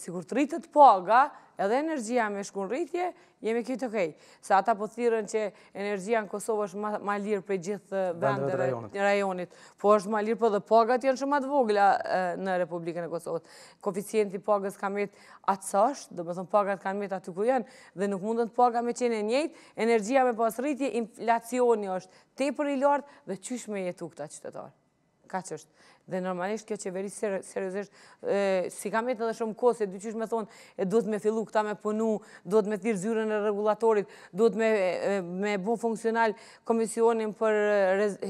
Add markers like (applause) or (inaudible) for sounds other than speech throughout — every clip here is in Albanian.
si kur të rritët paga, po edhe energjia me shkun rritje, jemi të okej. Sa ata po thyrën që energjia në Kosovë është ma lirë për gjithë bandë në rajonit, po është ma lirë për po dhe pagat po janë shumë atë vogla në Republikën e Kosovët. Koficienti pagës ka metë atësasht, dhe më thëmë pagat ka metë aty ku janë, dhe nuk mundën të paga me qene njëjtë, energjia me pas rritje, inflacioni është te për i lartë dhe qysh me jetu këta qytetarë ka që është. Dhe normalisht kjo qeveri serëzisht, si ka metë edhe shumë kose, dy qysh me thonë, e duhet me fillu këta me punu, duhet me thirë zyre në regulatorit, duhet me bu funksional komisionin për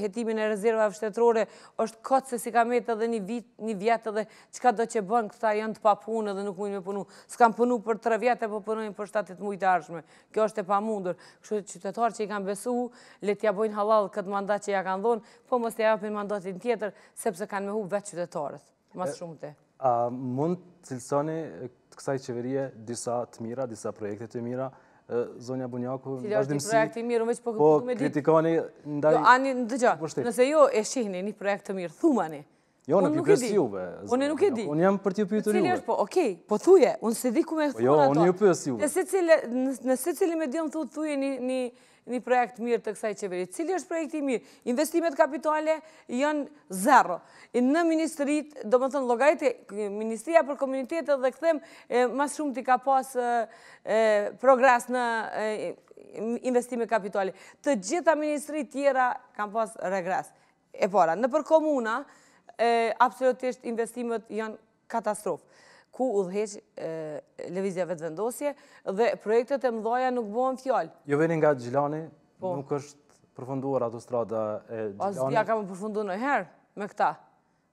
jetimin e rezerva fështetrore, është kotë se si ka metë edhe një vit, një vjetë edhe qka do që bënë këta janë të papunë edhe nuk mujnë me punu. Së kam punu për tre vjetë e po punojnë për shtatit mujtë arshme. Kjo është e pa mundur. Qytetarë që i kanë besu, le bojnë halal këtë mandat që ja kanë dhonë, po mos mandatin tjetër, sepse kanë me hu vetë qytetarët, mas shumë të. A mund cilësoni të kësaj qeverie disa të mira, disa projekte të mira, Zonja Bunjaku, në vazhdimësi... është një projekte mirë, po, po kritikoni... në jo, dëgjo, po, po, nëse jo e shihni një projekte mirë, thumani, Jo, në pjesë juve. Unë nuk e di. Unë jam për t'ju pyetur juve. Cili po? Okej, okay, po thuje, unë se di ku më thua po jo, ato. Jo, unë ju pyes juve. Në secilë në secilë medium thotë thuje një një një projekt mirë të kësaj qeveri. Cili është projekti mirë? Investimet kapitale janë zero. Në ministrit, do më thënë, logajte, Ministria për Komunitetet dhe këthem, mas shumë ti ka pas progres në investime kapitale. Të gjitha ministrit tjera kam pas regres. E para, në për komuna, absolutisht investimet janë katastrofë ku u dheq levizja vetë vendosje dhe projektet e mdoja nuk bohen fjallë. Jo veni nga Gjilani, po. nuk është përfunduar ato strada e Gjilani. Asë bja ka më përfundu në herë me këta,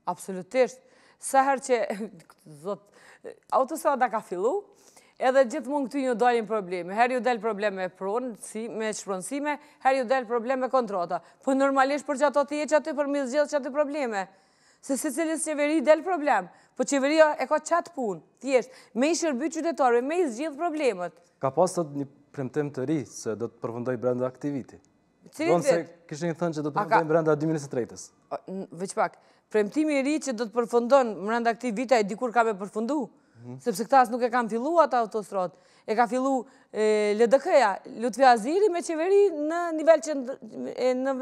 absolutisht. sa herë që, (laughs) zot, ka fillu, edhe gjithë mund këtu një dojnë probleme. Herë ju delë probleme e me shpronësime, herë ju delë probleme kontrata. Po normalisht për që ato të që aty për mizgjithë që aty probleme se se cilës qeveri del problem, po qeveria e ka qatë punë, thjesht, me i shërby qytetarve, me i zgjith problemet. Ka pasë të një premtim të ri, se do të përfundoj brenda aktiviti. Do nëse kështë një thënë që do të përfundoj brenda 2023-ës. Vëqpak, premtimi ri që do të përfundon brenda aktiviti, e dikur ka me përfundu? Mhm. sepse këtas nuk e kanë fillu atë autostrat, e ka fillu LDK-ja, Lutve Aziri, me qeveri në nivel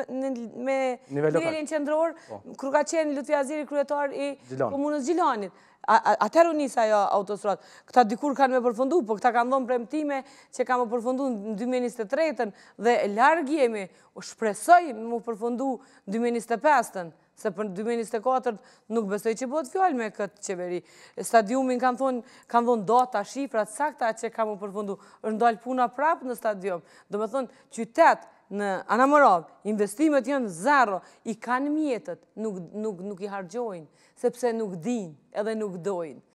me nivelin qendror, po. kërka qenë Lutve Aziri kryetar i komunës Gjilanit atër u njësa jo autostrat, këta dikur kanë me përfundu, po këta kanë dhëmë premtime që kanë me përfundu në 2023-ën dhe largë jemi, shpresoj me më përfundu në 2025-ën, se për 2024-ën nuk besoj që bëtë fjallë me këtë qeveri. Stadiumin kanë thonë, kanë thonë data, shifrat, sakta që kanë me përfundu, rëndalë puna prapë në stadium, dhe me thonë, qytetë, në anamorog, investimet janë zero, i kanë mjetët, nuk i hargjojnë, sepse nuk din, edhe nuk dojnë.